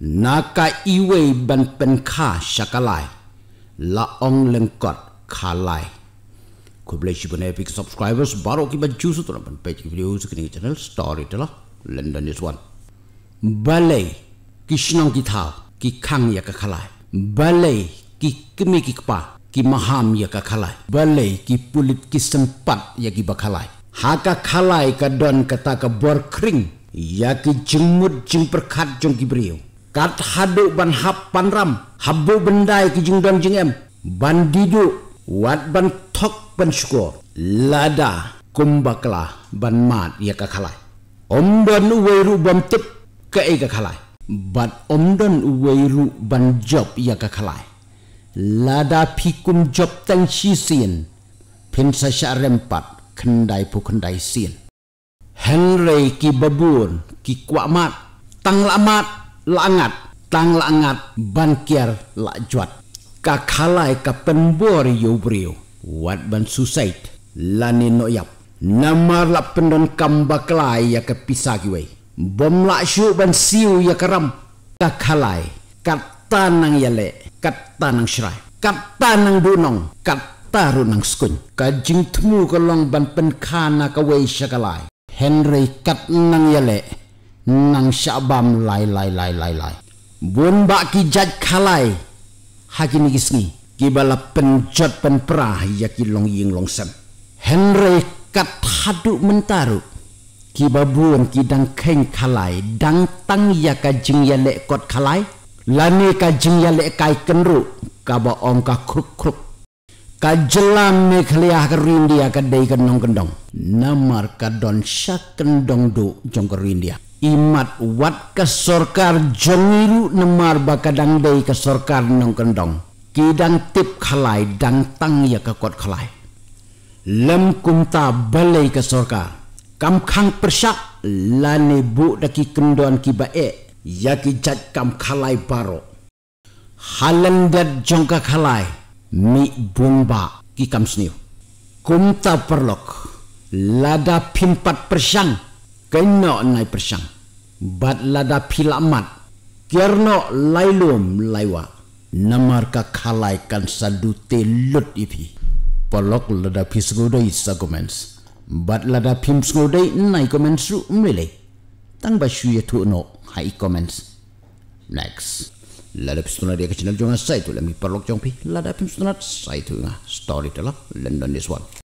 na ka iwei ban pen kha shakalai la ong leng kot kha lai ko bless you bone epic subscribers baro ki ban chu su to ban page ki video su kini channel story to la london news one bale kishna ki tha ki khang ya ka khalai bale ki kimi ki pa ki maham ya ka khalai bale ki pulit ki sempat ya ki bakhalai ha ka khalai ka don kata ka bor kring ya ki jimut jim perkat jong ki brio kat haduk ban hap panram habu bendai ke jing dan jing em ban didu wat ban tok ban syukur lada kumbakla ban mat ya ka khalai om dan weru bam tep ka e ka khalai bat om dan weru ban job ya ka khalai lada pikum job tan si sin pin sa sya rempat kendai pu kendai sin henry ki babun ki kuamat tang lamat la langat tang langat bankiar lajuat kakhalai ka penbor yubrio wat ban susait lani no yap namar la pendon kamba kelai ya ke pisagi wei bom la syu ban siu ya karam kakhalai kat tanang yale kat tanang syrai kat tanang dunong kat taru nang skun kajing temu kelong ban penkana ka wei syakalai henry kat nang yale nang syabam lai lai lai lai lai bun bak ki jaj khalai hagi ni gisni ki bala penjot pen pra ya ki long ying long sem henre kat hadu mentaru ki babun ki dang keng khalai dang tang ya ka jing ya le kot khalai lani ka jing ya le kai kenru ka ba ong ka kruk kruk ka jelam me khliah ka rindia ka dei ka nong kendong namar ka don syak kendong du jong ka rindia imat wat ke sorkar jongiru nemar bakadang dei ke sorkar nong kendong kidang tip khalai dang tang ya ke kot khalai lem kumta balai ke sorkar kam khang persak lani bu daki kendon ki bae ya ki jat kam khalai baro halan dat jongka khalai mi bumba ki kam sniu kumta perlok lada pimpat persang kena nai persang bat lada pilamat kierno lailum laiwa namar ka khalai kan sadute lut ipi polok lada pisgudai sagomens bat lada pimsgudai nai comments ru mele tang ba shuye ya tu no hai comments next lada pisuna dia ya channel jonga sai tu lami parlok jong pi lada pimsuna sai tu story telah london this one